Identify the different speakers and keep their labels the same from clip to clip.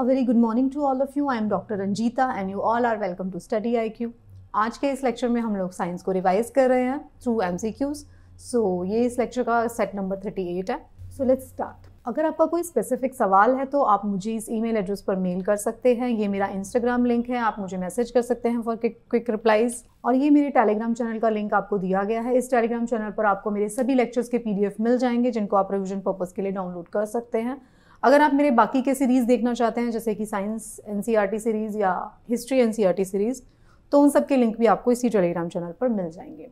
Speaker 1: A very good morning to all of you. I am Dr. And and you all are welcome to Study IQ. आज के इस lecture में हम लोग science को revise कर रहे हैं through M C Qs so ये इस लेक्चर का सेट नंबर थर्टी एट है सो लेट्स स्टार्ट अगर आपका कोई स्पेसिफिक सवाल है तो आप मुझे इस ई मेल एड्रेस पर मेल कर सकते हैं ये मेरा इंस्टाग्राम लिंक है आप मुझे मैसेज कर सकते हैं फॉर क्विक रिप्लाइज और ये मेरे टेलीग्राम चैनल का लिंक आपको दिया गया है इस टेलीग्राम चैनल पर आपको मेरे सभी लेक्चर्स के पीडीएफ मिल जाएंगे जिनको आप रिविजन पर्पज़ के लिए डाउनलोड कर सकते हैं अगर आप मेरे बाकी के सीरीज़ देखना चाहते हैं जैसे कि साइंस एन e सीरीज़ या हिस्ट्री एन e सीरीज़ तो उन सब के लिंक भी आपको इसी टेलीग्राम चैनल पर मिल जाएंगे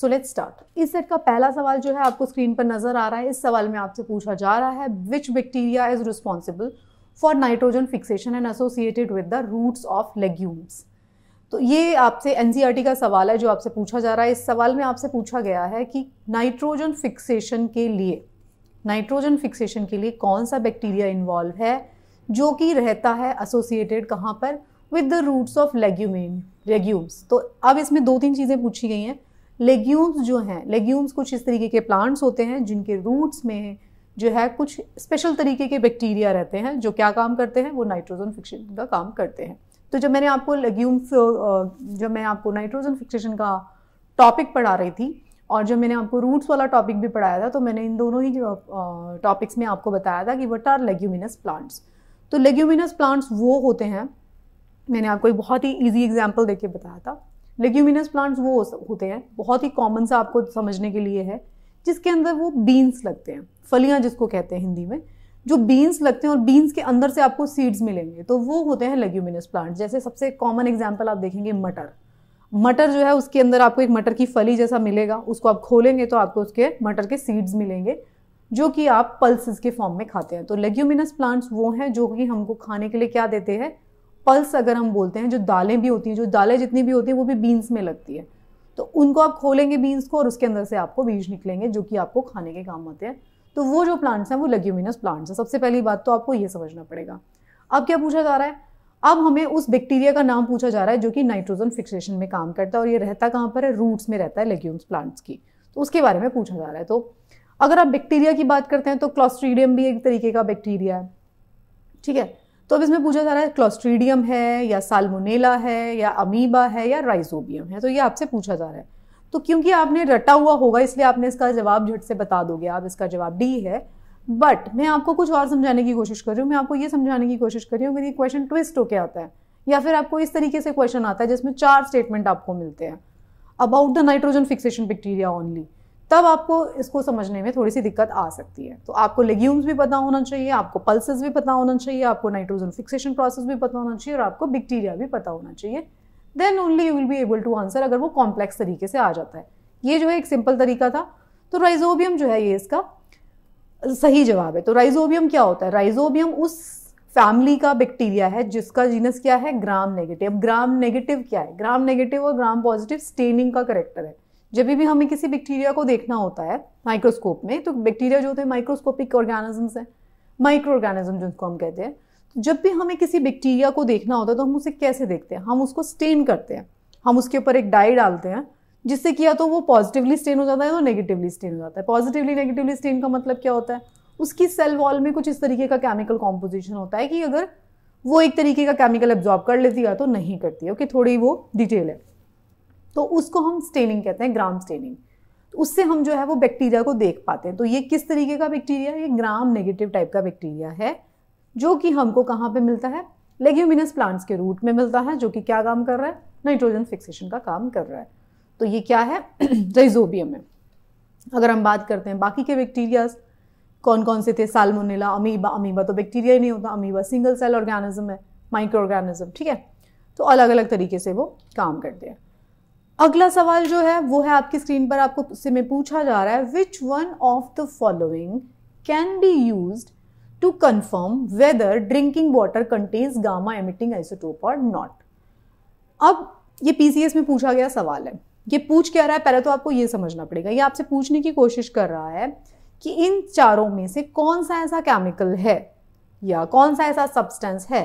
Speaker 1: सो लेट स्टार्ट इस सेट का पहला सवाल जो है आपको स्क्रीन पर नज़र आ रहा है इस सवाल में आपसे पूछा जा रहा है which bacteria is responsible for nitrogen fixation and associated with the roots of legumes तो ये आपसे एन e का सवाल है जो आपसे पूछा जा रहा है इस सवाल में आपसे पूछा गया है कि नाइट्रोजन फिक्सेशन के लिए नाइट्रोजन फिक्सेशन के लिए कौन सा बैक्टीरिया इन्वॉल्व है जो कि रहता है एसोसिएटेड कहाँ पर with the roots of legumen legumes तो अब इसमें दो तीन चीज़ें पूछी गई हैं लेग्यूम्स जो हैं लेग्यूम्स कुछ इस तरीके के प्लांट्स होते हैं जिनके रूट्स में जो है कुछ स्पेशल तरीके के बैक्टीरिया रहते हैं जो क्या काम करते हैं वो नाइट्रोजन फिक्सेशन का काम करते हैं तो जब मैंने आपको लेग्यूम्स जब मैं आपको नाइट्रोजन फिक्सेशन का टॉपिक पढ़ा रही थी और जब मैंने आपको रूट्स वाला टॉपिक भी पढ़ाया था तो मैंने इन दोनों ही टॉपिक्स में आपको बताया था कि वट आर लेग्यूमिनस प्लांट्स तो लेग्यूमिनस प्लांट्स वो होते हैं मैंने आपको एक बहुत ही ईजी एग्जाम्पल देके बताया था लेग्यूमिनस प्लांट्स वो होते हैं बहुत ही कॉमन सा आपको समझने के लिए है जिसके अंदर वो बीन्स लगते हैं फलियाँ जिसको कहते हैं हिंदी में जो बीन्स लगते हैं और बीन्स के अंदर से आपको सीड्स मिलेंगे तो वो होते हैं लेग्यूमिनस प्लांट्स जैसे सबसे कॉमन एग्जाम्पल आप देखेंगे मटर मटर जो है उसके अंदर आपको एक मटर की फली जैसा मिलेगा उसको आप खोलेंगे तो आपको उसके मटर के सीड्स मिलेंगे जो कि आप पल्सेस के फॉर्म में खाते हैं तो लेग्यूमिनस प्लांट्स वो हैं जो कि हमको खाने के लिए क्या देते हैं पल्स अगर हम बोलते हैं जो दालें भी होती हैं जो दालें जितनी भी होती हैं वो भी बीन्स में लगती है तो उनको आप खोलेंगे बीन्स को और उसके अंदर से आपको बीज निकलेंगे जो कि आपको खाने के काम आते हैं तो वो जो प्लांट्स हैं वो लेग्यूमिनस प्लांट्स हैं सबसे पहली बात तो आपको ये समझना पड़ेगा अब क्या पूछा जा रहा है अब हमें उस बैक्टीरिया का नाम पूछा जा रहा है जो कि नाइट्रोजन फिक्सेशन में काम करता है और ये रहता कहाँ पर है रूट्स में रहता है लेग्यूम्स प्लांट्स की तो उसके बारे में पूछा जा रहा है तो अगर आप बैक्टीरिया की बात करते हैं तो क्लॉस्ट्रीडियम भी एक तरीके का बैक्टीरिया है ठीक है तो अब इसमें पूछा जा रहा है क्लॉस्ट्रीडियम है या साल्मोनेला है या अमीबा है या राइजोबियम है तो ये आपसे पूछा जा रहा है तो क्योंकि आपने रटा हुआ होगा इसलिए आपने इसका जवाब झट से बता दोगे आप इसका जवाब डी है बट मैं आपको कुछ और समझाने की कोशिश कर रही हूँ मैं आपको ये समझाने की कोशिश कर रही हूँ कि ये क्वेश्चन ट्विस्ट होके आता है या फिर आपको इस तरीके से क्वेश्चन आता है जिसमें चार स्टेटमेंट आपको मिलते हैं about the nitrogen fixation bacteria only तब आपको इसको समझने में थोड़ी सी दिक्कत आ सकती है तो आपको लेग्यूम्स भी पता होना चाहिए आपको पल्सेस भी पता होना चाहिए आपको नाइट्रोजन फिक्सेशन प्रोसेस भी पता होना चाहिए और आपको बैक्टीरिया भी पता होना चाहिए then only you will be able to answer अगर वो कॉम्प्लेक्स तरीके से आ जाता है ये जो है एक सिंपल तरीका था तो राइजोबियम जो है ये इसका सही जवाब है तो राइजोबियम क्या होता है राइजोबियम उस फैमिली का बैक्टीरिया है जिसका जीनस क्या है ग्राम नेगेटिव अब ग्राम नेगेटिव क्या है ग्राम नेगेटिव और ग्राम पॉजिटिव स्टेनिंग का करेक्टर है जब भी हमें किसी बैक्टीरिया को देखना होता है माइक्रोस्कोप में तो बैक्टीरिया जो होते हैं माइक्रोस्कोपिक ऑर्गेनिजम्स हैं माइक्रो ऑर्गेनिज्म जिनको हम कहते हैं जब भी हमें किसी बैक्टीरिया को देखना होता है तो हम उसे कैसे देखते हैं हम उसको स्टेन करते हैं हम उसके ऊपर एक डाई डालते हैं जिससे किया तो वो पॉजिटिवली स्टेन हो जाता है और नेगेटिवली स्टेन हो जाता है पॉजिटिवली नेगेटिवली स्टेन का मतलब क्या होता है उसकी सेल वॉल में कुछ इस तरीके का केमिकल कॉम्पोजिशन होता है कि अगर वो एक तरीके का केमिकल एब्जॉर्ब कर लेती है तो नहीं करती है ओके थोड़ी वो डिटेल है तो उसको हम स्टेनिंग कहते हैं ग्राम स्टेनिंग तो उससे हम जो है वो बैक्टीरिया को देख पाते हैं तो ये किस तरीके का बैक्टीरिया है ये ग्राम नेगेटिव टाइप का बैक्टीरिया है जो कि हमको कहाँ पे मिलता है लेग्यूमिनस प्लांट्स के रूट में मिलता है जो कि क्या काम कर रहा है नाइट्रोजन फिक्सेशन का काम कर रहा है तो ये क्या है राइजोबियम है अगर हम बात करते हैं बाकी के बैक्टीरियाज कौन कौन से थे साल्मोनेला अमीबा अमीबा तो बैक्टीरिया ही नहीं होता अमीबा सिंगल सेल ऑर्गेनिज्म है माइक्रो ऑर्गेनिज्म ठीक है तो अलग अलग तरीके से वो काम करते हैं अगला सवाल जो है वो है आपकी स्क्रीन पर आपको से में पूछा जा रहा है which one of the following can be use to confirm whether drinking water contains gamma emitting isotope or not अब ये पीसीएस में पूछा गया सवाल है ये पूछ क्या रहा है पहले तो आपको ये समझना पड़ेगा ये आपसे पूछने की कोशिश कर रहा है कि इन चारों में से कौन सा ऐसा केमिकल है या कौन सा ऐसा सब्सटेंस है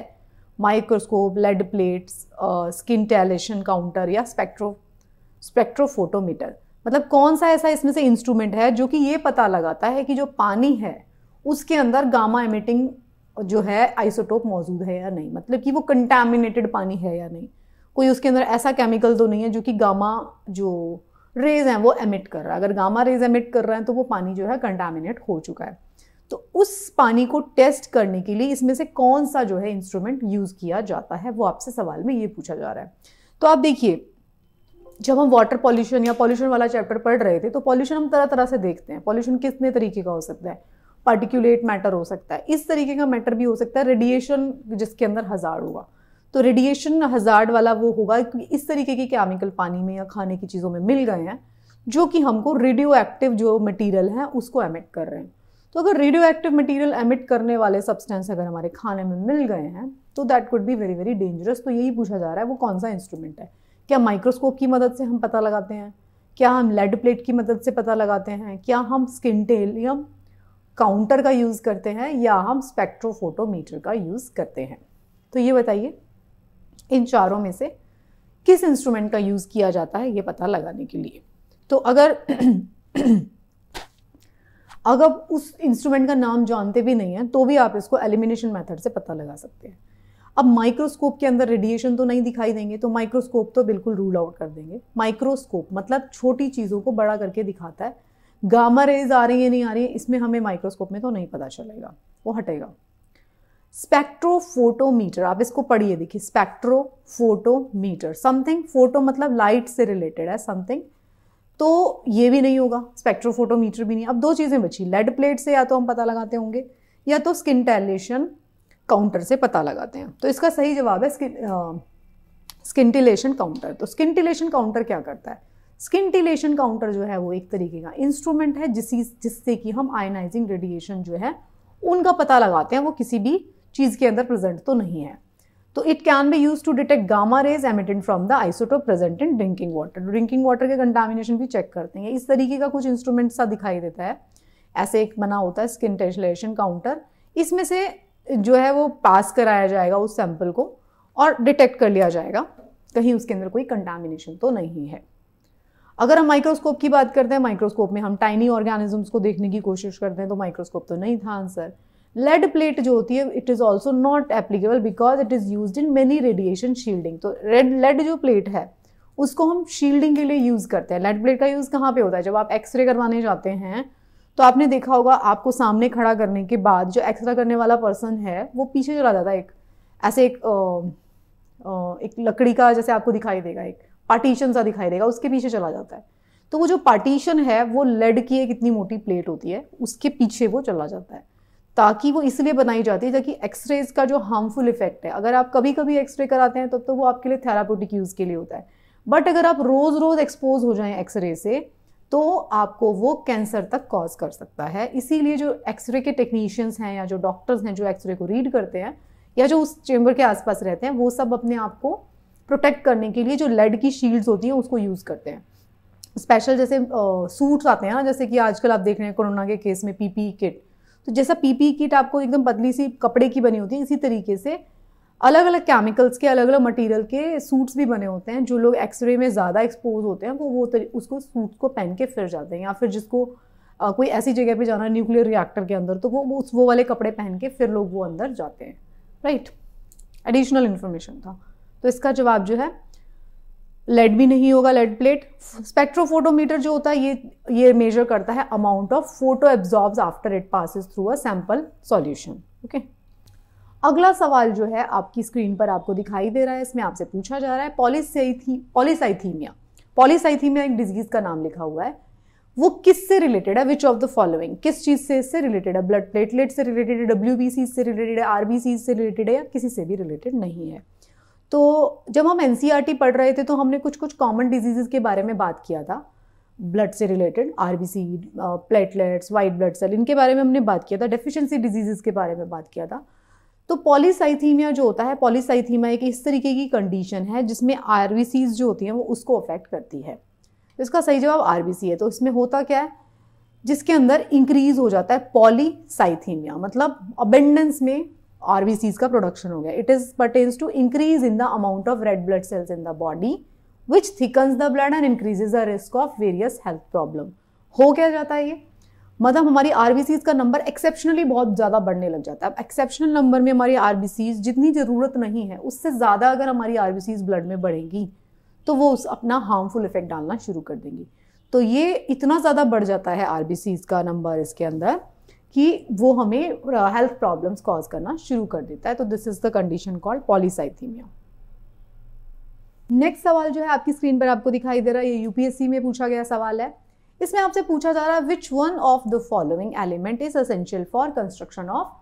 Speaker 1: microscope lead plates scintillation counter या स्पेक्ट्रो स्पेक्ट्रोफोटोमीटर मतलब कौन सा ऐसा इसमें से इंस्ट्रूमेंट है जो कि ये पता लगाता है कि जो पानी है उसके अंदर गामा एमिटिंग जो है आइसोटोप मौजूद है या नहीं मतलब कि वो कंटेमिनेटेड पानी है या नहीं कोई उसके अंदर ऐसा केमिकल तो नहीं है जो कि गामा जो रेज हैं वो एमिट कर रहा है अगर गामा रेज एमिट कर रहा है तो वो पानी जो है कंटामिनेट हो चुका है तो उस पानी को टेस्ट करने के लिए इसमें से कौन सा जो है इंस्ट्रूमेंट यूज़ किया जाता है वो आपसे सवाल में ये पूछा जा रहा है तो आप देखिए जब हम वाटर पॉल्यूशन या पॉल्यूशन वाला चैप्टर पढ़ रहे थे तो पॉल्यूशन हम तरह तरह से देखते हैं पॉल्यूशन कितने तरीके का हो सकता है पार्टिकुलेट मैटर हो सकता है इस तरीके का मैटर भी हो सकता है रेडिएशन जिसके अंदर हजार हुआ तो रेडिएशन हज़ार्ड वाला वो होगा इस तरीके के केमिकल पानी में या खाने की चीज़ों में मिल गए हैं जो कि हमको रेडियो एक्टिव जो मटेरियल है उसको एमिट कर रहे हैं तो अगर रेडियो एक्टिव मटीरियल एमिट करने वाले सब्सटेंस अगर हमारे खाने में मिल गए हैं तो that could be very very dangerous तो यही पूछा जा रहा है वो कौन सा इंस्ट्रूमेंट है क्या माइक्रोस्कोप की मदद से हम पता लगाते हैं क्या हम लेड प्लेट की मदद से पता लगाते हैं क्या हम स्किन टेलियम काउंटर का यूज़ करते हैं या हम स्पेक्ट्रोफोटोमीटर का यूज़ करते हैं तो ये बताइए इन चारों में से किस इंस्ट्रूमेंट का यूज़ किया जाता है ये पता लगाने के लिए तो अगर अगर उस इंस्ट्रूमेंट का नाम जानते भी नहीं है तो भी आप इसको एलिमिनेशन मेथड से पता लगा सकते हैं अब माइक्रोस्कोप के अंदर रेडिएशन तो नहीं दिखाई देंगे तो माइक्रोस्कोप तो बिल्कुल रूल आउट कर देंगे माइक्रोस्कोप मतलब छोटी चीज़ों को बड़ा करके दिखाता है गामा रेज आ रही है नहीं आ रही है इसमें हमें माइक्रोस्कोप में तो नहीं पता चलेगा वो हटेगा स्पेक्ट्रोफोटोमीटर आप इसको पढ़िए देखिए स्पेक्ट्रोफोटोमीटर समथिंग फोटो मतलब लाइट से रिलेटेड है समथिंग तो ये भी नहीं होगा स्पेक्ट्रोफोटोमीटर भी नहीं अब दो चीज़ें बची लेड प्लेट से या तो हम पता लगाते होंगे या तो स्किन टेलेशन काउंटर से पता लगाते हैं तो इसका सही जवाब है स्किन स्किनटिलेशन काउंटर तो स्किनटिलेशन काउंटर क्या करता है स्किनटिलेशन काउंटर जो है वो एक तरीके का इंस्ट्रूमेंट है जिस जिससे कि हम आयनाइजिंग रेडिएशन जो है उनका पता लगाते हैं वो किसी भी चीज़ के अंदर प्रेजेंट तो नहीं है तो it can be use to detect gamma rays emitted from the isotope present in drinking water drinking water के कंटामिनेशन भी चेक करते हैं इस तरीके का कुछ इंस्ट्रूमेंट सा दिखाई देता है ऐसे एक बना होता है स्किन टेस्टलेशन काउंटर इसमें से जो है वो पास कराया जाएगा उस सैंपल को और डिटेक्ट कर लिया जाएगा कहीं उसके अंदर कोई कंटामिनेशन तो नहीं है अगर हम माइक्रोस्कोप की बात करते हैं माइक्रोस्कोप में हम टाइनी ऑर्गेनिजम्स को देखने की कोशिश करते हैं तो माइक्रोस्कोप तो नहीं था आंसर लेड प्लेट जो होती है it is also not applicable because it is use in many radiation shielding तो रेड लेड जो प्लेट है उसको हम शील्डिंग के लिए यूज़ करते हैं लेड प्लेट का यूज़ कहाँ पे होता है जब आप एक्सरे करवाने जाते हैं तो आपने देखा होगा आपको सामने खड़ा करने के बाद जो एक्सरे करने वाला पर्सन है वो पीछे चला जाता है एक ऐसे एक आ, आ, एक लकड़ी का जैसे आपको दिखाई देगा एक पार्टीशन सा दिखाई देगा उसके पीछे चला जाता है तो वो जो पार्टीशन है वो लेड की एक इतनी मोटी प्लेट होती है उसके पीछे वो चला जाता है ताकि वो इसलिए बनाई जाती है ताकि एक्सरेज का जो हार्मफुल इफेक्ट है अगर आप कभी कभी एक्सरे कराते हैं तब तो, तो वो आपके लिए थेरापोटिक यूज़ के लिए होता है बट अगर आप रोज़ रोज़ एक्सपोज हो जाएं एक्सरे से तो आपको वो कैंसर तक कॉज कर सकता है इसीलिए जो एक्सरे के टेक्नीशियंस हैं या जो डॉक्टर्स हैं जो एक्सरे को रीड करते हैं या जो उस चेम्बर के आसपास रहते हैं वो सब अपने आप को प्रोटेक्ट करने के लिए जो लेड की शील्ड्स होती हैं उसको यूज़ करते हैं स्पेशल जैसे सूट्स आते हैं ना जैसे कि आजकल आप देख रहे हैं कोरोना के केस में पीपी किट तो जैसा पीपी किट आपको एकदम पतली सी कपड़े की बनी होती है इसी तरीके से अलग अलग केमिकल्स के अलग अलग मटेरियल के सूट्स भी बने होते हैं जो लोग एक्सरे में ज़्यादा एक्सपोज होते हैं वो वो उसको सूट को पहन के फिर जाते हैं या फिर जिसको आ, कोई ऐसी जगह पे जाना है न्यूक्लियर रिएक्टर के अंदर तो वो वो उस वो वाले कपड़े पहन के फिर लोग वो अंदर जाते हैं राइट एडिशनल इन्फॉर्मेशन था तो इसका जवाब जो है लेड भी नहीं होगा लेड प्लेट स्पेक्ट्रोफोटोमीटर जो होता है ये ये मेजर करता है amount of photo absorb after it passes through a sample solution okay अगला सवाल जो है आपकी स्क्रीन पर आपको दिखाई दे रहा है इसमें आपसे पूछा जा रहा है पॉलिसाइथी पॉलिसाइथीमिया पॉलिसाइथीमिया एक डिजीज़ का नाम लिखा हुआ है वो किससे रिलेटेड है विच ऑफ द फॉलोइंग किस चीज़ से इससे रिलेटेड है ब्लड प्लेटलेट से रिलेटेड है डब्ल्यू से रिलेटेड है आरबीसी से रिलेटेड है या किसी से भी रिलेटेड नहीं है तो जब हम एन e पढ़ रहे थे तो हमने कुछ कुछ कॉमन डिजीजेज़ के बारे में बात किया था ब्लड से related R B C platelets white blood cell इनके बारे में हमने बात किया था डेफिशिएंसी डिजीजेज के बारे में बात किया था तो पॉलीसाइथीमिया जो होता है पॉलीसाइथीमिया एक इस तरीके की कंडीशन है जिसमें आर जो होती हैं वो उसको अफेक्ट करती है तो इसका सही जवाब आर है तो इसमें होता क्या है जिसके अंदर इंक्रीज हो जाता है पॉलीसाइथीमिया मतलब अबेंडेंस में आर का प्रोडक्शन हो गया it is pertains to increase in the amount of red blood cells in the body which thickens the blood and increases the risk of various health problem हो क्या जाता है ये मतलब हमारी आर का नंबर एक्सेप्शनली बहुत ज़्यादा बढ़ने लग जाता है अब एक्सेप्शनल नंबर में हमारी आर जितनी ज़रूरत नहीं है उससे ज़्यादा अगर हमारी आर ब्लड में बढ़ेंगी तो वो उस अपना हार्मफुल इफेक्ट डालना शुरू कर देंगी तो ये इतना ज़्यादा बढ़ जाता है आर का नंबर इसके अंदर कि वो हमें हेल्थ प्रॉब्लम्स कॉज करना शुरू कर देता है तो this is the condition called polycythemia next सवाल जो है आपकी स्क्रीन पर आपको दिखाई दे रहा है ये यूपीएससी में पूछा गया सवाल है इसमें आपसे पूछा जा रहा है which one of the following element is essential for construction of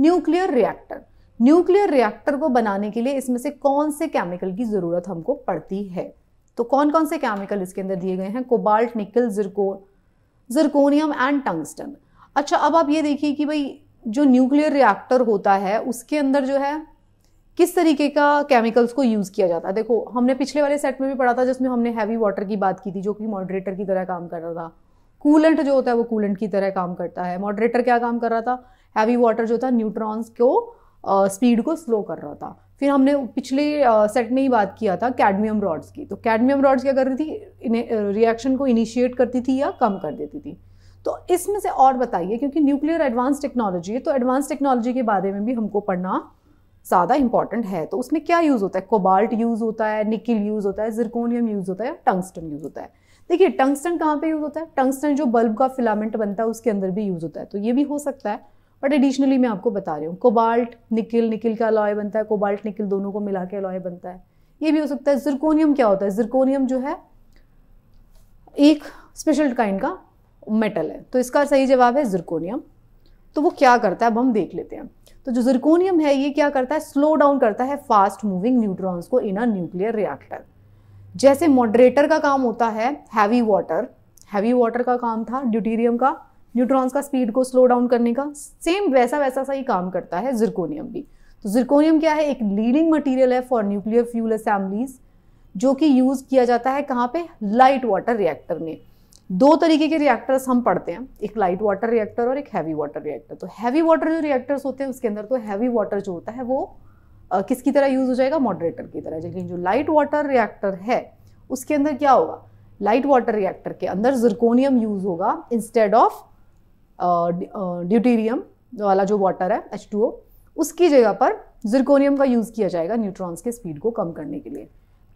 Speaker 1: nuclear reactor nuclear reactor को बनाने के लिए इसमें से कौन से केमिकल की ज़रूरत हमको पड़ती है तो कौन कौन से केमिकल इसके अंदर दिए गए हैं cobalt nickel जिरको zirconium and tungsten अच्छा अब आप ये देखिए कि भाई जो न्यूक्लियर रिएक्टर होता है उसके अंदर जो है किस तरीके का केमिकल्स को यूज़ किया जाता है देखो हमने पिछले वाले सेट में भी पढ़ा था जिसमें हमने हैवी वाटर की बात की थी जो कि मॉडरेटर की तरह काम कर रहा था कूलेंट जो होता है वो कूलेंट की तरह काम करता है मॉडरेटर क्या काम कर रहा था हैवी वाटर जो था न्यूट्रॉन्स को स्पीड को स्लो कर रहा था फिर हमने पिछले सेट में ही बात किया था कैडमियम रॉड्स की तो कैडमियम रॉड्स क्या कर रही थी रिएक्शन को इनिशिएट करती थी या कम कर देती थी तो इसमें से और बताइए क्योंकि न्यूक्लियर एडवांस टेक्नोलॉजी है तो एडवांस टेक्नोलॉजी के बारे में भी हमको पढ़ना ज़्यादा इंपॉर्टेंट है तो उसमें क्या यूज़ होता है कोबाल्ट यूज़ होता है निकिल यूज़ होता है जिरकोनियम यूज़ होता है या टंगस्टन यूज़ होता है देखिए टंगस्टन कहाँ पे यूज़ होता है टंगस्टन जो बल्ब का फिलामेंट बनता है उसके अंदर भी यूज़ होता है तो ये भी हो सकता है बट एडिशनली मैं आपको बता रही हूँ कोबाल्ट निकिल निकिल का अलॉय बनता है कोबाल्ट निकिल दोनों को मिला के अलॉय बनता है ये भी हो सकता है जिरकोनियम क्या होता है जिरकोनियम जो है एक स्पेशल काइंड का मेटल है तो इसका सही जवाब है जिरकोनियम तो वो क्या करता है अब हम देख लेते हैं तो जो जिरकोनियम है ये क्या करता है स्लो डाउन करता है फास्ट मूविंग न्यूट्रॉन्स को इन अ न्यूक्लियर रिएक्टर जैसे मॉडरेटर का काम होता है हैवी वाटर हैवी वाटर का काम था ड्यूटीरियम का न्यूट्रॉन्स का स्पीड को स्लो डाउन करने का सेम वैसा वैसा सा ही काम करता है जिरकोनियम भी तो जिरकोनियम क्या है एक लीडिंग मटेरियल है फॉर न्यूक्लियर फ्यूल असेंबलीज जो कि यूज़ किया जाता है कहाँ पे लाइट वाटर रिएक्टर में दो तरीके के रिएक्टर्स हम पढ़ते हैं एक लाइट वाटर रिएक्टर और एक हैवी वाटर रिएक्टर तो हैवी वाटर जो रिएक्टर्स होते हैं उसके अंदर तो हैवी वाटर जो होता है वो किसकी तरह यूज़ हो जाएगा मॉडरेटर की तरह लेकिन जो लाइट वाटर रिएक्टर है उसके अंदर क्या होगा लाइट वाटर रिएक्टर के अंदर जिरकोनियम यूज़ होगा इंस्टेड ऑफ ड्यूटीरियम वाला जो वाटर है एच उसकी जगह पर जिरकोनियम का यूज़ किया जाएगा न्यूट्रॉन्स के स्पीड को कम करने के लिए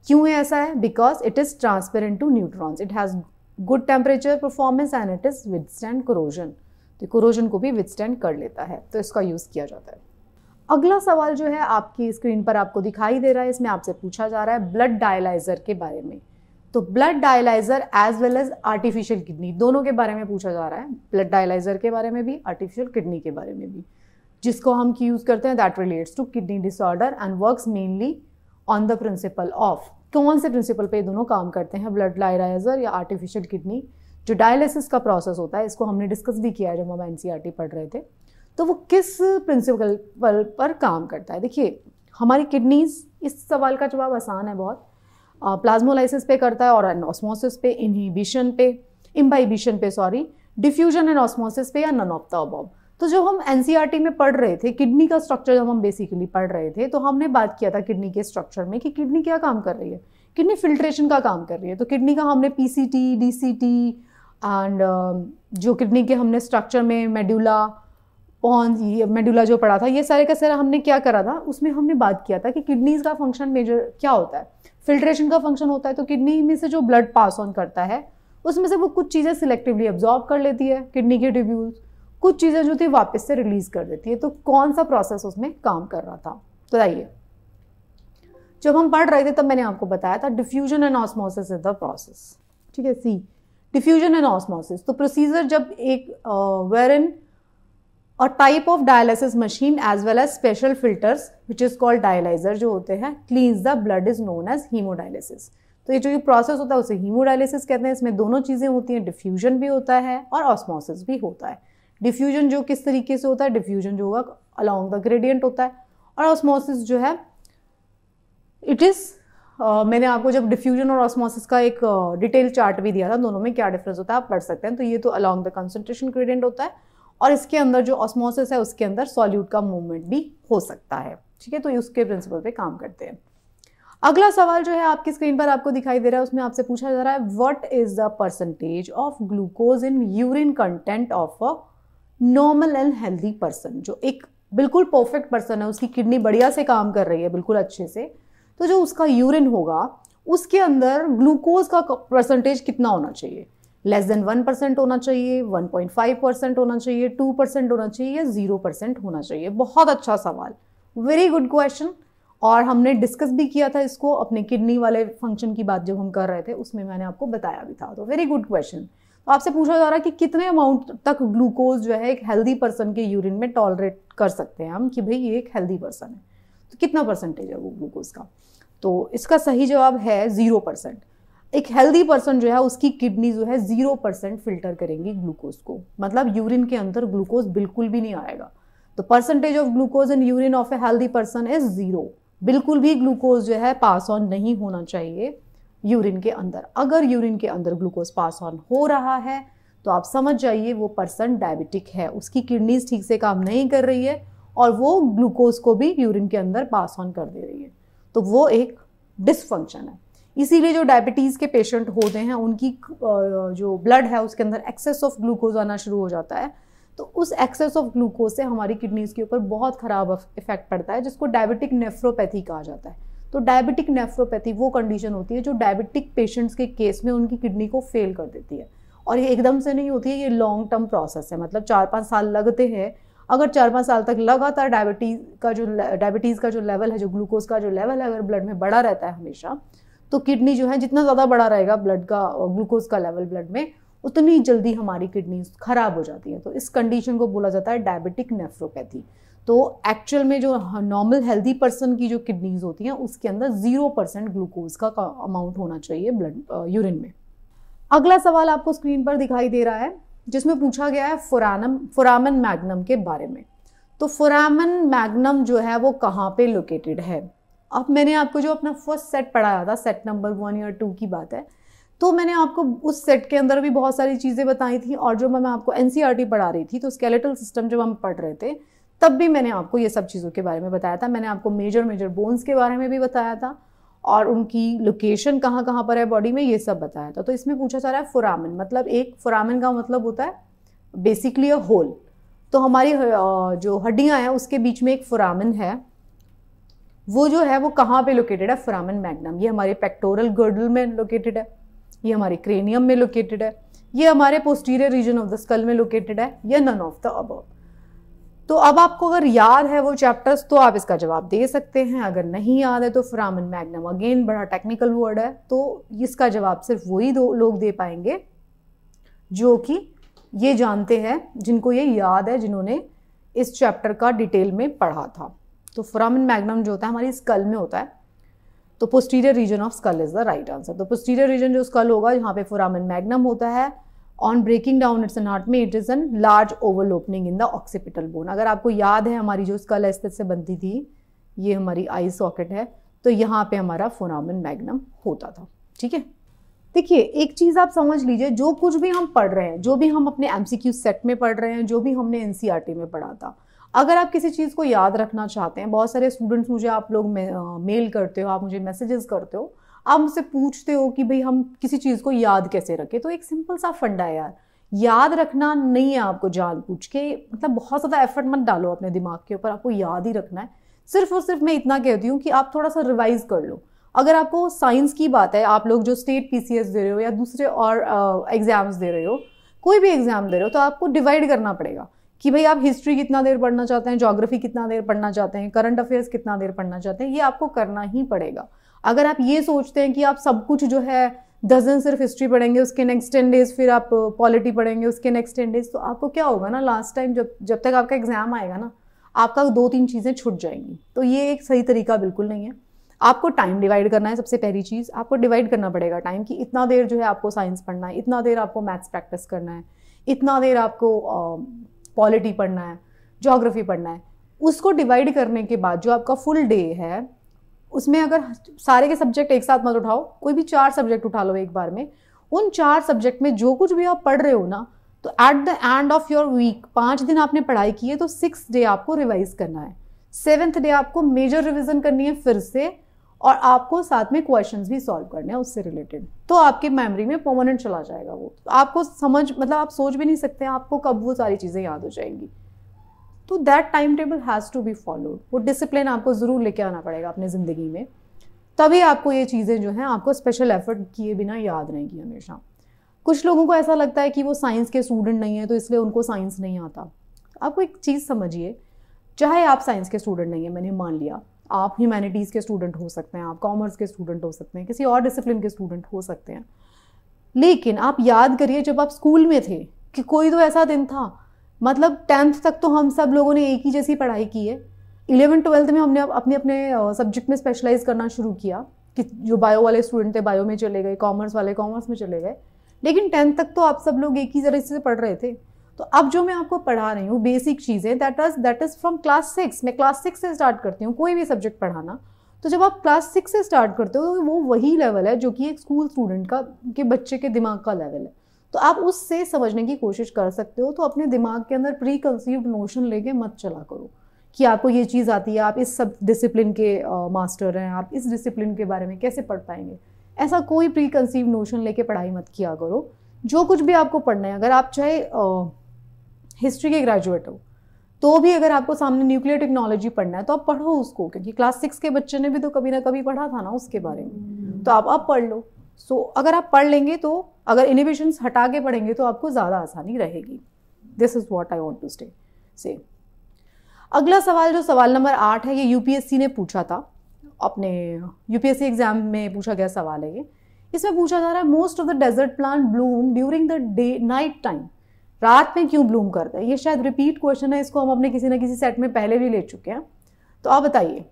Speaker 1: क्यों है ऐसा है because it is transparent to neutrons it has good temperature performance and it is withstand corrosion तो कोरोजन को भी विदस्टैंड कर लेता है तो इसका यूज़ किया जाता है अगला सवाल जो है आपकी स्क्रीन पर आपको दिखाई दे रहा है इसमें आपसे पूछा जा रहा है ब्लड डायलाइजर के बारे में तो blood dialyser as well as artificial kidney दोनों के बारे में पूछा जा रहा है ब्लड डायलाइजर के बारे में भी आर्टिफिशियल किडनी के बारे में भी जिसको हम यूज़ करते हैं that relates to kidney disorder and works mainly on the principle of कौन से प्रिंसिपल पे ये दोनों काम करते हैं ब्लड लाइराइजर या आर्टिफिशियल किडनी जो डायलिसिस का प्रोसेस होता है इसको हमने डिस्कस भी किया है जब हम एन e पढ़ रहे थे तो वो किस प्रिंसिपल पर, पर काम करता है देखिए हमारी किडनीज इस सवाल का जवाब आसान है बहुत प्लाज्मोलाइसिस पे करता है और ऑस्मोसिस पे इनहिबिशन पे इम्बाइबिशन पे सॉरी डिफ्यूजन एंड ऑस्मोसिस पे या नन ऑफ द अबॉब तो जो हम एनसीईआरटी e में पढ़ रहे थे किडनी का स्ट्रक्चर जब हम बेसिकली पढ़ रहे थे तो हमने बात किया था किडनी के स्ट्रक्चर में कि किडनी क्या काम कर रही है किडनी फिल्ट्रेशन का काम कर रही है तो किडनी का हमने P C T D C T and जो किडनी के हमने स्ट्रक्चर में मेड्यूला पॉन ये जो पढ़ा था ये सारे का सारा हमने क्या करा था उसमें हमने बात किया था कि किडनीज का फंक्शन मेजर क्या होता है फिल्ट्रेशन का फंक्शन होता है तो किडनी में से जो ब्लड पास ऑन करता है उसमें से वो कुछ चीज़ें सिलेक्टिवली एब्जॉर्ब कर लेती है किडनी के ट्यूब्यूल्स कुछ चीज़ें जो थी वापस से रिलीज़ कर देती है तो कौन सा प्रोसेस उसमें काम कर रहा था तो बताइए जब हम पढ़ रहे थे तब मैंने आपको बताया था diffusion and osmosis is the process ठीक है सी डिफ्यूजन एंड ऑस्मोसिस तो प्रोसीजर जब एक where in a type of dialysis machine as well as special filters which is called dialyser जो होते हैं cleans the blood is known as haemodialysis तो ये जो ये प्रोसेस होता है उसे हीमोडायलिसिस कहते हैं इसमें दोनों चीज़ें होती हैं डिफ्यूजन भी होता है और ऑस्मोसिस भी होता है डिफ्यूजन जो किस तरीके से होता है डिफ्यूजन जो होगा अलॉन्ग द ग्रेडियंट होता है और ऑस्मोसिस जो है इट इज़ Uh, मैंने आपको जब डिफ्यूजन और ऑस्मोसिस का एक डिटेल uh, चार्ट भी दिया था दोनों में क्या डिफरेंस होता है आप पढ़ सकते हैं तो ये तो अलॉन्ग द कंसनट्रेशन ग्रेडियंट होता है और इसके अंदर जो ऑस्मोसिस है उसके अंदर सॉल्यूट का मूवमेंट भी हो सकता है ठीक है तो उसके प्रिंसिपल पे काम करते हैं अगला सवाल जो है आपकी स्क्रीन पर आपको दिखाई दे रहा है उसमें आपसे पूछा जा रहा है what is the percentage of glucose in urine content of a normal and healthy person जो एक बिल्कुल परफेक्ट पर्सन है उसकी किडनी बढ़िया से काम कर रही है बिल्कुल अच्छे से तो जो उसका यूरिन होगा उसके अंदर ग्लूकोज का परसेंटेज कितना होना चाहिए लेस देन वन परसेंट होना चाहिए वन पॉइंट फाइव परसेंट होना चाहिए टू परसेंट होना चाहिए या ज़ीरो परसेंट होना चाहिए बहुत अच्छा सवाल वेरी गुड क्वेश्चन और हमने डिस्कस भी किया था इसको अपने किडनी वाले फंक्शन की बात जब हम कर रहे थे उसमें मैंने आपको बताया भी था तो वेरी गुड क्वेश्चन तो आपसे पूछा जा रहा है कि कितने अमाउंट तक ग्लूकोज जो है एक हेल्दी पर्सन के यूरिन में टॉलरेट कर सकते हैं हम कि भाई ये एक हेल्दी पर्सन है तो कितना परसेंटेज है वो ग्लूकोज का तो इसका सही जवाब है ज़ीरो परसेंट एक हेल्दी पर्सन जो है उसकी किडनी जो है ज़ीरो परसेंट फिल्टर करेंगी ग्लूकोज को मतलब यूरिन के अंदर ग्लूकोज बिल्कुल भी नहीं आएगा तो percentage of glucose in urine of a healthy person is zero बिल्कुल भी ग्लूकोज जो है पास ऑन नहीं होना चाहिए यूरिन के अंदर अगर यूरिन के अंदर ग्लूकोज पास ऑन हो रहा है तो आप समझ जाइए वो पर्सन डायबिटिक है उसकी किडनीज ठीक से काम नहीं कर रही है और वो ग्लूकोज को भी यूरिन के अंदर पास ऑन कर दे रही है तो वो एक डिसफंक्शन है इसीलिए जो डायबिटीज़ के पेशेंट होते हैं उनकी जो ब्लड है उसके अंदर एक्सेस ऑफ ग्लूकोज आना शुरू हो जाता है तो उस एक्सेस ऑफ ग्लूकोज से हमारी किडनीज़ के ऊपर बहुत ख़राब इफेक्ट पड़ता है जिसको डायबिटिक नेफ्रोपैथी कहा जाता है तो डायबिटिक नेफ्रोपैथी वो कंडीशन होती है जो डायबिटिक पेशेंट्स के केस में उनकी किडनी को फेल कर देती है और ये एकदम से नहीं होती है ये लॉन्ग टर्म प्रोसेस है मतलब चार पाँच साल लगते हैं अगर चार पाँच साल तक लगातार डायबिटीज़ का जो डायबिटीज़ का जो लेवल है जो ग्लूकोज का जो लेवल है अगर ब्लड में बड़ा रहता है हमेशा तो किडनी जो है जितना ज़्यादा बड़ा रहेगा ब्लड का ग्लूकोज का लेवल ब्लड में उतनी जल्दी हमारी किडनी खराब हो जाती है तो इस कंडीशन को बोला जाता है डायबिटिक नेफ्रोपैथी तो एक्चुअल में जो नॉर्मल हेल्दी पर्सन की जो किडनीज होती हैं उसके अंदर ज़ीरो परसेंट ग्लूकोज का अमाउंट होना चाहिए ब्लड यूरिन में अगला सवाल आपको स्क्रीन पर दिखाई दे रहा है जिसमें पूछा गया है फुरानम फुरामन मैग्नम के बारे में तो फुरामन मैग्नम जो है वो कहाँ पे लोकेटेड है अब मैंने आपको जो अपना फर्स्ट सेट पढ़ाया था सेट नंबर वन या टू की बात है तो मैंने आपको उस सेट के अंदर भी बहुत सारी चीज़ें बताई थी और जो मैं आपको एन e पढ़ा रही थी तो स्केलेटल सिस्टम जब हम पढ़ रहे थे तब भी मैंने आपको ये सब चीज़ों के बारे में बताया था मैंने आपको मेजर मेजर बोन्स के बारे में भी बताया था और उनकी लोकेशन कहाँ कहाँ पर है बॉडी में ये सब बताया था तो इसमें पूछा जा रहा है फुरामिन मतलब एक फुरामिन का मतलब होता है बेसिकली अ होल तो हमारी जो हड्डियाँ हैं उसके बीच में एक फुरामिन है वो जो है वो कहाँ पे लोकेटेड है फुरामिन मैग्नम ये हमारे पेक्टोरल गर्डल में लोकेटेड है ये हमारे क्रेनियम में लोकेटेड है ये हमारे posterior region of the skull में लोकेटेड है या नन ऑफ द अबव तो अब आपको अगर याद है वो चैप्टर्स तो आप इसका जवाब दे सकते हैं अगर नहीं याद है तो फ्रामन मैग्नम अगेन बड़ा टेक्निकल वर्ड है तो इसका जवाब सिर्फ वही दो लोग दे पाएंगे जो कि ये जानते हैं जिनको ये याद है जिन्होंने इस चैप्टर का डिटेल में पढ़ा था तो फ्रामन मैग्नम जो होता है हमारी स्कल में होता है तो posterior region of skull is the right answer तो पोस्टीरियर रीजन जो स्कल होगा यहाँ पे फोरामन मैग्नम होता है on breaking down it's an heart it is an large oval opening in the occipital bone अगर आपको याद है हमारी जो स्कल एस्थिस से बनती थी ये हमारी आई सॉकेट है तो यहाँ पे हमारा फोनामिन मैग्नम होता था ठीक है देखिए एक चीज़ आप समझ लीजिए जो कुछ भी हम पढ़ रहे हैं जो भी हम अपने एम सेट में पढ़ रहे हैं जो भी हमने एन e में पढ़ा था अगर आप किसी चीज़ को याद रखना चाहते हैं बहुत सारे स्टूडेंट्स मुझे आप लोग मेल करते हो आप मुझे मैसेजेस करते हो आप मुझसे पूछते हो कि भाई हम किसी चीज़ को याद कैसे रखें तो एक सिंपल सा फंडा है यार याद रखना नहीं है आपको जान पूछ के मतलब बहुत ज़्यादा एफर्ट मत डालो अपने दिमाग के ऊपर आपको याद ही रखना है सिर्फ और सिर्फ मैं इतना कहती हूँ कि आप थोड़ा सा रिवाइज कर लो अगर आपको साइंस की बात है आप लोग जो स्टेट पी दे रहे हो या दूसरे और एग्ज़ाम्स दे रहे हो कोई भी एग्ज़ाम दे रहे हो तो आपको डिवाइड करना पड़ेगा कि भाई आप हिस्ट्री कितना देर पढ़ना चाहते हैं ज्योग्राफी कितना देर पढ़ना चाहते हैं करंट अफेयर्स कितना देर पढ़ना चाहते हैं ये आपको करना ही पड़ेगा अगर आप ये सोचते हैं कि आप सब कुछ जो है डजन सिर्फ हिस्ट्री पढ़ेंगे उसके नेक्स्ट टेन डेज फिर आप पॉलिटी uh, पढ़ेंगे उसके नेक्स्ट टेन डेज तो आपको क्या होगा ना लास्ट टाइम जब जब तक आपका एग्ज़ाम आएगा ना आपका दो तीन चीज़ें छूट जाएंगी तो ये एक सही तरीका बिल्कुल नहीं है आपको टाइम डिवाइड करना है सबसे पहली चीज़ आपको डिवाइड करना पड़ेगा टाइम कि इतना देर जो है आपको साइंस पढ़ना है इतना देर आपको मैथ्स प्रैक्टिस करना है इतना देर आपको पॉलिटी um, पढ़ना है जोग्राफी पढ़ना है उसको डिवाइड करने के बाद जो आपका फुल डे है उसमें अगर सारे के सब्जेक्ट एक साथ मत उठाओ कोई भी चार सब्जेक्ट उठा लो एक बार में उन चार सब्जेक्ट में जो कुछ भी आप पढ़ रहे हो ना तो at the end of your week पाँच दिन आपने पढ़ाई की है तो सिक्स डे आपको रिवाइज करना है सेवेंथ डे आपको मेजर रिविजन करनी है फिर से और आपको साथ में क्वेश्चन भी सॉल्व करने हैं उससे रिलेटेड तो आपके मेमोरी में परमानेंट चला जाएगा वो तो आपको समझ मतलब आप सोच भी नहीं सकते आपको कब वो सारी चीज़ें याद हो जाएंगी तो that time table has to be followed वो डिसिप्लिन आपको ज़रूर लेके आना पड़ेगा अपनी ज़िंदगी में तभी आपको ये चीज़ें जो हैं आपको स्पेशल एफर्ट किए बिना याद रहेंगी हमेशा कुछ लोगों को ऐसा लगता है कि वो साइंस के स्टूडेंट नहीं है तो इसलिए उनको साइंस नहीं आता आपको एक चीज़ समझिए चाहे आप साइंस के स्टूडेंट नहीं है मैंने मान लिया आप ह्यूमैनिटीज़ के स्टूडेंट हो सकते हैं आप कॉमर्स के स्टूडेंट हो सकते हैं किसी और डिसिप्लिन के स्टूडेंट हो सकते हैं लेकिन आप याद करिए जब आप स्कूल में थे कि कोई तो ऐसा दिन था मतलब टेंथ तक तो हम सब लोगों ने एक ही जैसी पढ़ाई की है इलेवन ट्वेल्थ में हमने अपने अपने सब्जेक्ट में स्पेशलाइज करना शुरू किया कि जो बायो वाले स्टूडेंट थे बायो में चले गए कॉमर्स वाले कॉमर्स में चले गए लेकिन टेंथ तक तो आप सब लोग एक ही जरिए से पढ़ रहे थे तो अब जो मैं आपको पढ़ा रही हूँ बेसिक चीज़ें that is that is from class six मैं क्लास सिक्स से स्टार्ट करती हूँ कोई भी सब्जेक्ट पढ़ाना तो जब आप क्लास सिक्स से स्टार्ट करते हो तो वो वही लेवल है जो कि एक स्कूल स्टूडेंट का के बच्चे के दिमाग का लेवल है तो आप उससे समझने की कोशिश कर सकते हो तो अपने दिमाग के अंदर प्री कंसीव्ड नोशन लेके मत चला करो कि आपको ये चीज़ आती है आप इस सब डिसिप्लिन के मास्टर हैं आप इस डिसिप्लिन के बारे में कैसे पढ़ पाएंगे ऐसा कोई प्री कंसीव नोशन लेके पढ़ाई मत किया करो जो कुछ भी आपको पढ़ना है अगर आप चाहे हिस्ट्री के ग्रेजुएट हो तो भी अगर आपको सामने न्यूक्लियर टेक्नोलॉजी पढ़ना है तो आप पढ़ो उसको क्योंकि क्लास सिक्स के बच्चे ने भी तो कभी ना कभी पढ़ा था ना उसके बारे में तो आप अब पढ़ लो सो so, अगर आप पढ़ लेंगे तो अगर इनिबिशंस हटा के पढ़ेंगे तो आपको ज़्यादा आसानी रहेगी this is what I want to stay से अगला सवाल जो सवाल नंबर आठ है ये यूपीएससी ने पूछा था अपने यूपीएससी एग्जाम में पूछा गया सवाल है ये इसमें पूछा जा रहा है most of the desert plant bloom during the day night time रात में क्यों ब्लूम करते हैं ये शायद रिपीट क्वेश्चन है इसको हम अपने किसी ना किसी सेट में पहले भी ले चुके हैं तो आप बताइए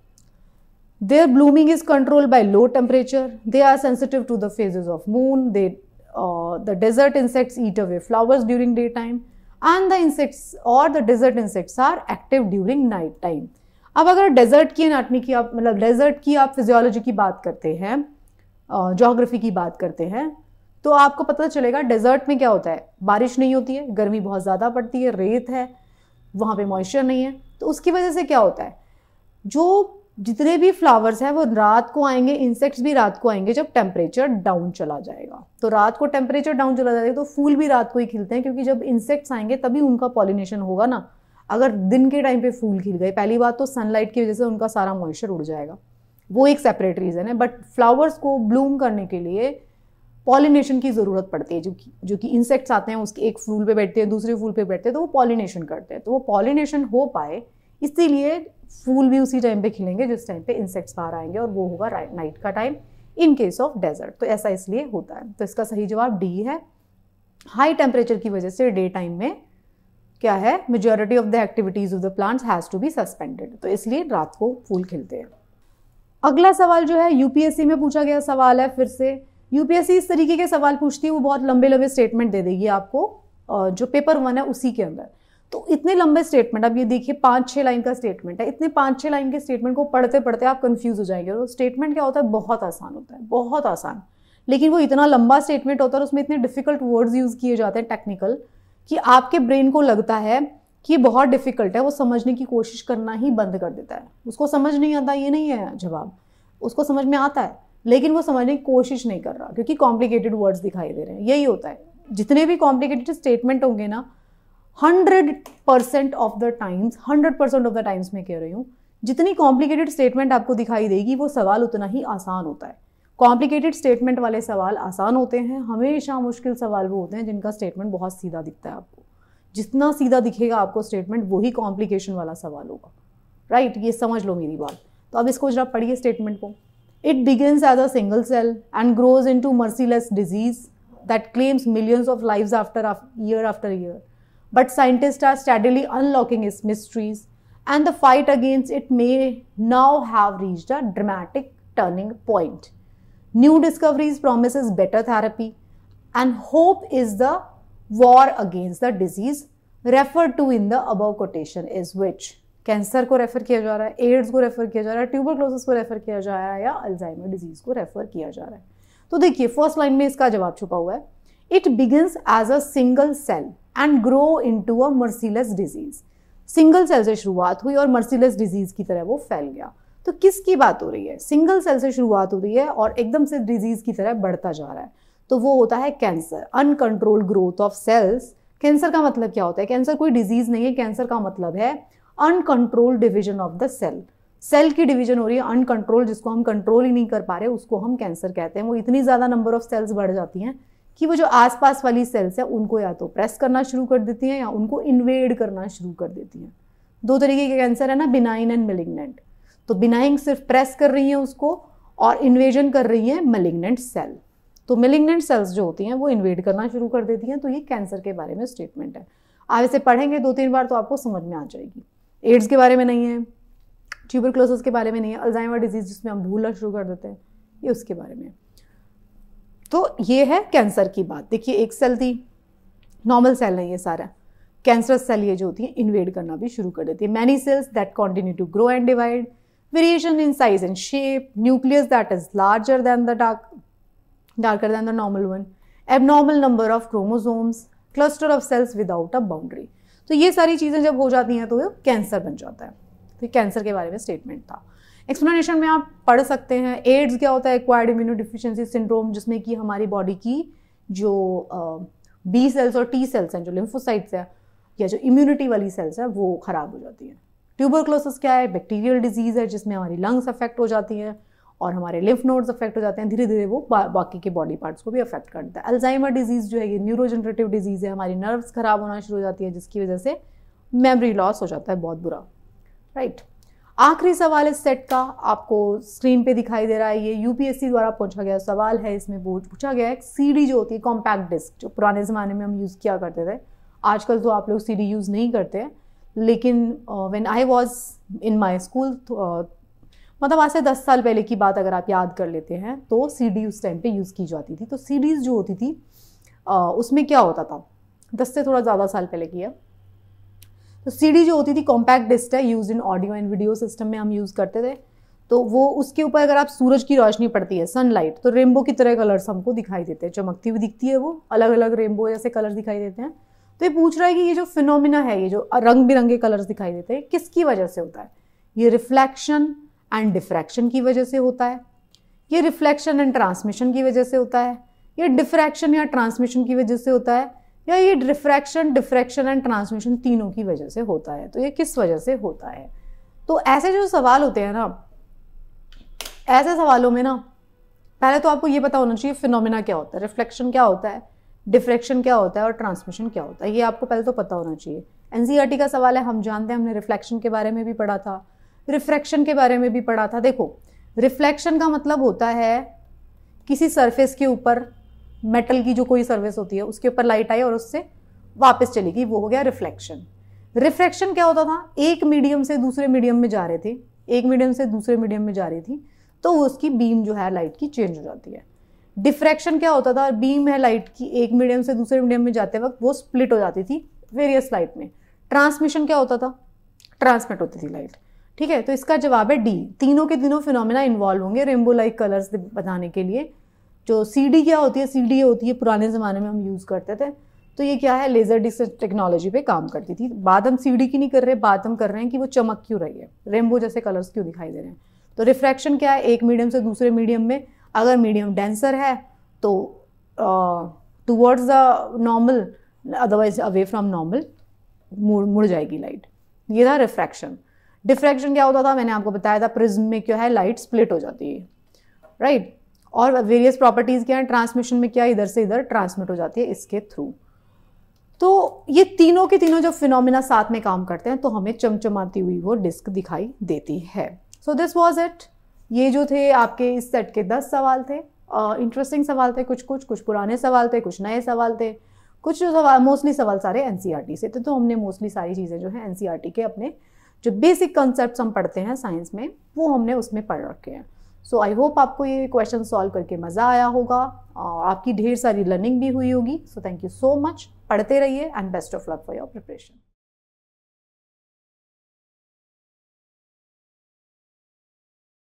Speaker 1: there blooming is control by low temperature they are sensitive to the phases of moon they Uh, the desert insects eat away flowers during daytime and the insects or the desert insects are active during night time. अब अगर desert की anatomy की आप मतलब desert की आप physiology की बात करते हैं जोग्राफी uh, की बात करते हैं तो आपको पता तो चलेगा डेजर्ट में क्या होता है बारिश नहीं होती है गर्मी बहुत ज़्यादा पड़ती है रेत है वहाँ पे मॉइस्चर नहीं है तो उसकी वजह से क्या होता है जो जितने भी फ्लावर्स हैं वो रात को आएंगे इंसेक्ट्स भी रात को आएंगे जब टेम्परेचर डाउन चला जाएगा तो रात को टेम्परेचर डाउन चला जाएगा तो फूल भी रात को ही खिलते हैं क्योंकि जब इंसेक्ट्स आएंगे तभी उनका पॉलिनेशन होगा ना अगर दिन के टाइम पे फूल खिल गए पहली बात तो सनलाइट की वजह से उनका सारा मॉइस्चर उड़ जाएगा वो एक सेपरेट रीज़न है बट फ्लावर्स को ब्लूम करने के लिए पॉलिनेशन की ज़रूरत पड़ती है जो कि जो कि इंसेक्ट्स आते हैं उसके एक फूल पे बैठते हैं दूसरे फूल पे बैठते हैं तो वो पॉलिनेशन करते हैं तो वो पॉलिनेशन हो पाए इसीलिए फूल भी उसी टाइम पे खिलेंगे जिस टाइम पे इंसेक्ट्स बाहर आएंगे और वो होगा नाइट का time in case of desert तो ऐसा इसलिए होता है तो इसका सही जवाब डी है हाई टेम्परेचर की वजह से डे टाइम में क्या है majority of the activities of the plants has to be suspended तो इसलिए रात को फूल खिलते हैं अगला सवाल जो है यूपीएससी में पूछा गया सवाल है फिर से यूपीएससी इस तरीके के सवाल पूछती है वो बहुत लंबे लंबे स्टेटमेंट दे देगी आपको जो पेपर वन है उसी के अंदर तो इतने लंबे स्टेटमेंट अब ये देखिए पाँच छह लाइन का स्टेटमेंट है इतने पाँच छह लाइन के स्टेटमेंट को पढ़ते पढ़ते आप कंफ्यूज हो जाएंगे और स्टेटमेंट क्या होता है बहुत आसान होता है बहुत आसान लेकिन वो इतना लंबा स्टेटमेंट होता है और उसमें इतने डिफ़िकल्ट वर्ड्स यूज़ किए जाते हैं टेक्निकल कि आपके ब्रेन को लगता है कि ये बहुत डिफ़िकल्ट है वो समझने की कोशिश करना ही बंद कर देता है उसको समझ नहीं आता ये नहीं है जवाब उसको समझ में आता है लेकिन वो समझने की कोशिश नहीं कर रहा क्योंकि कॉम्प्लिकेटेड वर्ड्स दिखाई दे रहे हैं यही होता है जितने भी कॉम्प्लिकेटेड स्टेटमेंट होंगे ना hundred percent of the times hundred percent of the times मैं कह रही हूँ जितनी कॉम्प्लिकेटेड स्टेटमेंट आपको दिखाई देगी वो सवाल उतना ही आसान होता है कॉम्प्लिकेटेड स्टेटमेंट वाले सवाल आसान होते हैं हमेशा मुश्किल सवाल वो होते हैं जिनका स्टेटमेंट बहुत सीधा दिखता है आपको जितना सीधा दिखेगा आपको स्टेटमेंट वही कॉम्प्लिकेशन वाला सवाल होगा राइट right? ये समझ लो मेरी बात तो अब इसको जरा पढ़िए स्टेटमेंट को it begins as a single cell and grows into merciless disease that claims millions of life after year after year but scientists are steadily unlocking its mysteries, and the fight against it may now have reached a dramatic turning point. New discoveries promises better therapy, and hope is the war against the disease refer to in the above quotation is which cancer को refer किया जा रहा है ads को refer किया जा रहा है ट्यूबरक्लोसिस को रेफर किया जा रहा है या अल्जाइमर डिजीज को रेफर किया जा रहा है तो देखिए फर्स्ट लाइन में इसका जवाब छुपा हुआ है it begins as a single cell and grow to a merciless disease single cell से शुरुआत हुई और मर्सीलेस डिजीज की तरह वो फैल गया तो किसकी बात हो रही है सिंगल सेल से शुरुआत हो रही है और एकदम से डिजीज की तरह बढ़ता जा रहा है तो वो होता है cancer uncontrol growth of cells cancer का मतलब क्या होता है कैंसर कोई डिजीज नहीं है कैंसर का मतलब है uncontrol division of the cell cell की डिवीजन हो रही है अनकंट्रोल जिसको हम कंट्रोल ही नहीं कर पा रहे उसको हम कैंसर कहते हैं वो इतनी ज़्यादा नंबर ऑफ सेल्स बढ़ जाती हैं कि वो जो आसपास वाली सेल्स हैं उनको या तो प्रेस करना शुरू कर देती हैं या उनको इन्वेड करना शुरू कर देती हैं दो तरीके के कैंसर है ना बिनाइन एंड मिलिग्नेंट तो बिनाइन सिर्फ प्रेस कर रही हैं उसको और इन्वेजन कर रही हैं मिलिग्नेंट सेल तो मिलिग्नेंट सेल्स जो होती हैं वो इन्वेड करना शुरू कर देती हैं तो ये कैंसर के बारे में स्टेटमेंट है आप इसे पढ़ेंगे दो तीन बार तो आपको समझ में आ जाएगी एड्स के बारे में नहीं है ट्यूबरक्लोसिस के बारे में नहीं है अल्जाइमर डिजीज़ जिसमें हम भूलना शुरू कर देते हैं ये उसके बारे में है तो ये है कैंसर की बात देखिए एक सेल थी नॉर्मल सेल है ये सारा कैंसरस सेल ये जो होती है इन्वेड करना भी शुरू कर देती है many cells that continue to grow and divide variation in size and shape nucleus that is larger than the dark darker than the normal one abnormal number of chromosomes cluster of cells without a boundary तो ये सारी चीज़ें जब हो जाती हैं तो cancer बन जाता है तो कैंसर के बारे में स्टेटमेंट था एक्सप्लेनेशन में आप पढ़ सकते हैं एड्स क्या होता है एक्वायर्ड इम्यूनो डिफिशियंसी सिंड्रोम जिसमें कि हमारी बॉडी की जो बी सेल्स और टी सेल्स हैं जो लिम्फोसाइट्स हैं या जो इम्यूनिटी वाली सेल्स हैं वो ख़राब हो जाती हैं ट्यूबरक्लोसिस क्या है बैक्टीरियल डिजीज़ है जिसमें हमारी लंग्स अफेक्ट हो जाती हैं और हमारे लिम्फ नोड्स अफेक्ट हो जाते हैं धीरे धीरे वो बा, बाकी के बॉडी पार्ट्स को भी अफेक्ट करता है अल्जाइमर डिजीज़ जो है ये न्यूरोजनरेटिव डिजीज़ है हमारी नर्व्स ख़राब होना शुरू हो जाती है जिसकी वजह से मेमोरी लॉस हो जाता है बहुत बुरा राइट right. आखिरी सवाल इस सेट का आपको स्क्रीन पे दिखाई दे रहा है ये यूपीएससी द्वारा पूछा गया सवाल है इसमें पूछा गया है सीडी जो होती है कॉम्पैक्ट डिस्क जो पुराने ज़माने में हम यूज़ किया करते थे आजकल तो आप लोग सीडी यूज़ नहीं करते लेकिन when I was in my school मतलब आज से दस साल पहले की बात अगर आप याद कर लेते हैं तो डी उस टाइम पे यूज़ की जाती थी तो सीडीज़ जो होती थी uh, उसमें क्या होता था दस से थोड़ा ज़्यादा साल पहले की है तो सीडी जो होती थी कॉम्पैक्ट डिस्क है use in audio and video system में हम यूज़ करते थे तो वो उसके ऊपर अगर आप सूरज की रोशनी पड़ती है सनलाइट तो रेनबो की तरह कलर्स हमको दिखाई देते हैं चमकती हुई दिखती है वो अलग अलग रेनबो जैसे कलर दिखाई देते हैं तो ये पूछ रहा है कि ये जो फिनोमिना है ये जो रंग बिरंगे कलर्स दिखाई देते हैं किसकी वजह से होता है ये रिफ्लैक्शन एंड डिफ्रैक्शन की वजह से होता है ये रिफ्लेक्शन एंड ट्रांसमिशन की वजह से होता है ये डिफ्रैक्शन या ट्रांसमिशन की वजह से होता है या ये रिफ्रैक्शन डिफ्रैक्शन एंड ट्रांसमिशन तीनों की वजह से होता है तो ये किस वजह से होता है तो ऐसे जो सवाल होते हैं ना ऐसे सवालों में ना पहले तो आपको ये पता होना चाहिए फिनोमिना क्या होता है रिफ्लेक्शन क्या होता है डिफ्रेक्शन क्या होता है और ट्रांसमिशन क्या होता है ये आपको पहले तो पता होना चाहिए एन e का सवाल है हम जानते हैं हमने रिफ्लेक्शन के बारे में भी पढ़ा था रिफ्रैक्शन के बारे में भी पढ़ा था देखो रिफ्लेक्शन का मतलब होता है किसी सरफेस के ऊपर मेटल की जो कोई सर्विस होती है उसके ऊपर लाइट आई और उससे वापस चली गई वो हो गया रिफ्लेक्शन रिफ्लेक्शन क्या होता था एक मीडियम से दूसरे मीडियम में जा रहे थे एक मीडियम से दूसरे मीडियम में जा रही थी तो उसकी बीम जो है लाइट की चेंज हो जाती है डिफ्रैक्शन क्या होता था बीम है लाइट की एक मीडियम से दूसरे मीडियम में जाते वक्त वो स्प्लिट हो जाती थी वेरियस लाइट में ट्रांसमिशन क्या होता था ट्रांसमिट होती थी लाइट ठीक है तो इसका जवाब है डी तीनों के तीनों फिनोमिना इन्वॉल्व होंगे रेनबो लाइक कलर्स बनाने के लिए जो सी डी क्या होती है सी डी होती है पुराने ज़माने में हम यूज़ करते थे तो ये क्या है लेज़र डिस्क टेक्नोलॉजी पे काम करती थी बात हम सी की नहीं कर रहे बात हम कर रहे हैं कि वो चमक क्यों रही है रेमबो जैसे कलर्स क्यों दिखाई दे रहे हैं तो रिफ्रैक्शन क्या है एक मीडियम से दूसरे मीडियम में अगर मीडियम डेंसर है तो towards the normal otherwise away from normal मुड़ मुड़ जाएगी लाइट ये था रिफ्रैक्शन डिफ्रैक्शन क्या होता था मैंने आपको बताया था प्रिज्म में क्या है लाइट स्प्लिट हो जाती है राइट right? और वेरियस प्रॉपर्टीज़ क्या है ट्रांसमिशन में क्या इधर से इधर ट्रांसमिट हो जाती है इसके थ्रू तो ये तीनों के तीनों जब फिनोमिना साथ में काम करते हैं तो हमें चमचमाती हुई वो डिस्क दिखाई देती है सो दिस वॉज इट ये जो थे आपके इस सेट के दस सवाल थे इंटरेस्टिंग uh, सवाल थे कुछ कुछ कुछ पुराने सवाल थे कुछ नए सवाल थे कुछ जो सवाल मोस्टली सवाल सारे एन e से थे तो हमने मोस्टली सारी चीज़ें जो है एन e के अपने जो बेसिक कॉन्सेप्ट हम पढ़ते हैं साइंस में वो हमने उसमें पढ़ रखे हैं सो आई होप आपको ये क्वेश्चन सॉल्व करके मज़ा आया होगा और आपकी ढेर सारी लर्निंग भी हुई होगी so thank you so much पढ़ते रहिए and best of luck for your preparation